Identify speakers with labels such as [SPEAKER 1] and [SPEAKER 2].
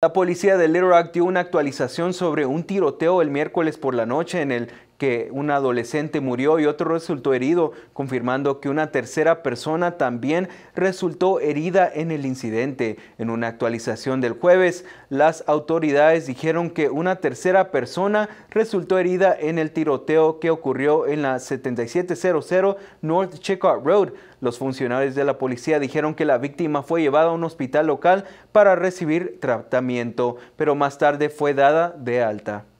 [SPEAKER 1] La policía de Little Rock dio una actualización sobre un tiroteo el miércoles por la noche en el que un adolescente murió y otro resultó herido, confirmando que una tercera persona también resultó herida en el incidente. En una actualización del jueves, las autoridades dijeron que una tercera persona resultó herida en el tiroteo que ocurrió en la 7700 North Checkout Road. Los funcionarios de la policía dijeron que la víctima fue llevada a un hospital local para recibir tratamiento, pero más tarde fue dada de alta.